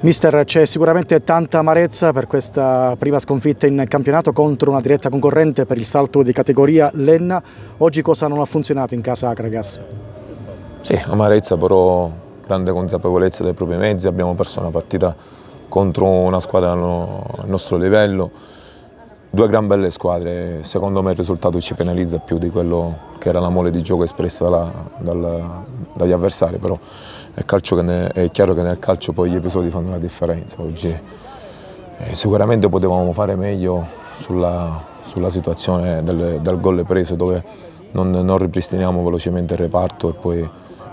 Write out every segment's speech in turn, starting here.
Mister, c'è sicuramente tanta amarezza per questa prima sconfitta in campionato contro una diretta concorrente per il salto di categoria Lenna. Oggi cosa non ha funzionato in casa Akragas? Sì, amarezza però grande consapevolezza dei propri mezzi. Abbiamo perso una partita contro una squadra al nostro livello. Due gran belle squadre, secondo me il risultato ci penalizza più di quello che era la mole di gioco espressa dalla, dalla, dagli avversari, però è, che ne, è, chiaro che nel calcio poi gli episodi fanno la differenza. Oggi eh, sicuramente potevamo fare meglio sulla, sulla situazione del, del gol preso dove non, non, ripristiniamo velocemente il reparto e poi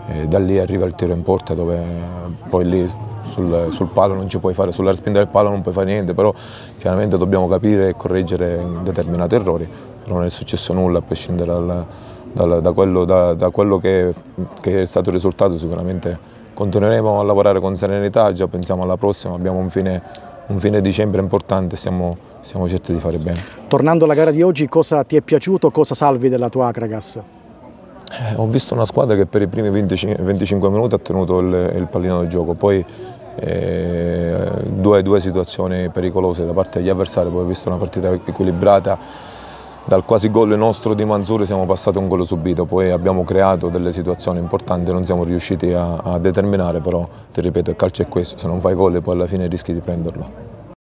eh, da lì arriva il tiro in porta dove eh, poi lì sul, sul, palo non ci puoi fare, sulla spinta del palo non puoi fare niente, però chiaramente dobbiamo capire e correggere determinati errori, però non è successo nulla a prescindere dal da, da, quello, da quello, che, che è stato il risultato sicuramente continueremo a lavorare con serenità, già pensiamo alla prossima, abbiamo un fine, un fine dicembre importante, siamo, siamo, certi di fare bene. Tornando alla gara di oggi, cosa ti è piaciuto, cosa salvi della tua Acragas? Eh, ho visto una squadra che per i primi 25, 25 minuti ha tenuto il, il pallino del gioco, poi eh, due, due situazioni pericolose da parte degli avversari, poi ho visto una partita equilibrata dal quasi gol nostro di Manzuri siamo passati a un gol subito, poi abbiamo creato delle situazioni importanti, non siamo riusciti a, a determinare, però ti ripeto il calcio è questo, se non fai gol poi alla fine rischi di prenderlo.